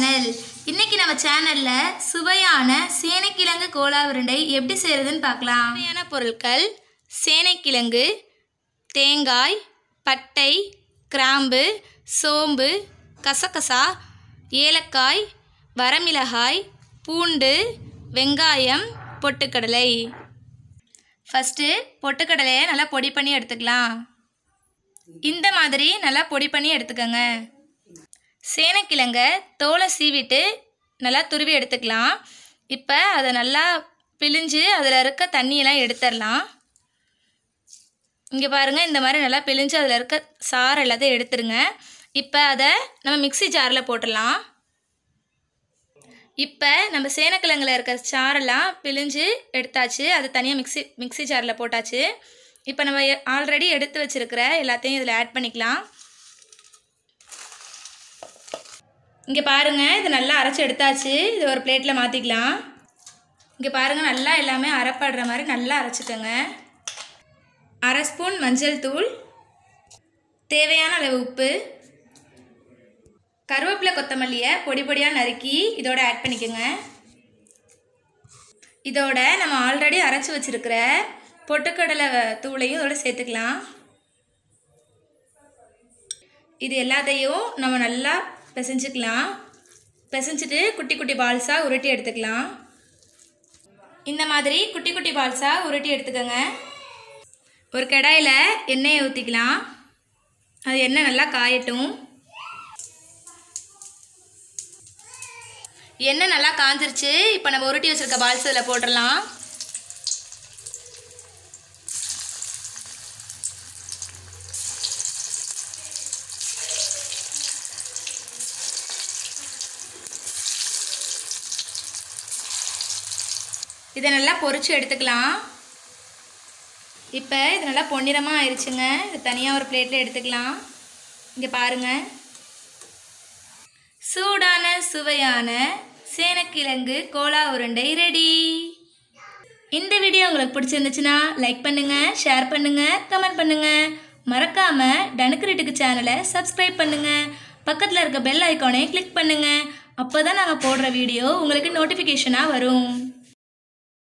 channel இன்னைக்கு நம்ம சேனலில் சுவையான சேனைக்கிழங்கு கோலா உருண்டை எப்படி செய்கிறதுன்னு பார்க்கலாம் சுவையான பொருட்கள் சேனைக்கிழங்கு தேங்காய் பட்டை கிராம்பு சோம்பு கசகசா ஏலக்காய் வரமிளகாய் பூண்டு வெங்காயம் பொட்டுக்கடலை ஃபஸ்ட்டு பொட்டுக்கடலையை நல்லா பொடி பண்ணி எடுத்துக்கலாம் இந்த மாதிரி நல்லா பொடி பண்ணி எடுத்துக்கோங்க சேனைக்கிழங்க தோலை சீவிட்டு நல்லா துருவி எடுத்துக்கலாம் இப்போ அதை நல்லா பிழிஞ்சு அதில் இருக்க தண்ணியெல்லாம் எடுத்துடலாம் இங்கே பாருங்கள் இந்த மாதிரி நல்லா பிழிஞ்சு அதில் இருக்க சாறு எல்லாத்தையும் எடுத்துருங்க இப்போ அதை நம்ம மிக்சி ஜாரில் போட்டுடலாம் இப்போ நம்ம சேனக்கிழங்கில் இருக்க சாரெல்லாம் பிழிஞ்சு எடுத்தாச்சு அதை தனியாக மிக்சி மிக்சி ஜாரில் போட்டாச்சு இப்போ நம்ம ஆல்ரெடி எடுத்து வச்சுருக்கிற எல்லாத்தையும் இதில் ஆட் பண்ணிக்கலாம் இங்கே பாருங்கள் இது நல்லா அரைச்சி எடுத்தாச்சு இது ஒரு பிளேட்டில் மாற்றிக்கலாம் இங்கே பாருங்கள் நல்லா எல்லாமே அரைப்படுற மாதிரி நல்லா அரைச்சிக்கோங்க அரை ஸ்பூன் மஞ்சள் தூள் தேவையான அளவு உப்பு கருவேப்பிலை கொத்தமல்லியை பொடி பொடியாக நறுக்கி இதோட ஆட் பண்ணிக்கோங்க இதோட நம்ம ஆல்ரெடி அரைச்சி வச்சுருக்கிற பொட்டுக்கடலை தூளையும் இதோட சேர்த்துக்கலாம் இது எல்லாத்தையும் நம்ம நல்லா பிசைஞ்சிக்கலாம் பிசைஞ்சிட்டு குட்டி குட்டி பால்ஸாக உருட்டி எடுத்துக்கலாம் இந்த மாதிரி குட்டி குட்டி பால்ஸாக உருட்டி எடுத்துக்கோங்க ஒரு கடாயில் எண்ணெயை ஊற்றிக்கலாம் அது எண்ணெய் நல்லா காயட்டும் எண்ணெய் நல்லா காஞ்சிருச்சு இப்போ நம்ம உருட்டி வச்சுருக்க பால்ஸ் இதில் போட்டுடலாம் இதை நல்லா பொறிச்சு எடுத்துக்கலாம் இப்போ இது நல்லா பொன்னிறமாக ஆயிடுச்சுங்க இது தனியாக ஒரு பிளேட்டில் எடுத்துக்கலாம் இங்கே பாருங்கள் சூடான சுவையான சேனக்கிழங்கு கோலா உருண்டை ரெடி இந்த வீடியோ உங்களுக்கு பிடிச்சிருந்துச்சுன்னா லைக் பண்ணுங்கள் ஷேர் பண்ணுங்கள் கமெண்ட் பண்ணுங்கள் மறக்காமல் டனுக்கிரிட்டுக்கு சேனலை சப்ஸ்கிரைப் பண்ணுங்கள் பக்கத்தில் இருக்க பெல் ஐக்கானே கிளிக் பண்ணுங்கள் அப்போ தான் நாங்கள் போடுற வீடியோ உங்களுக்கு நோட்டிஃபிகேஷனாக வரும்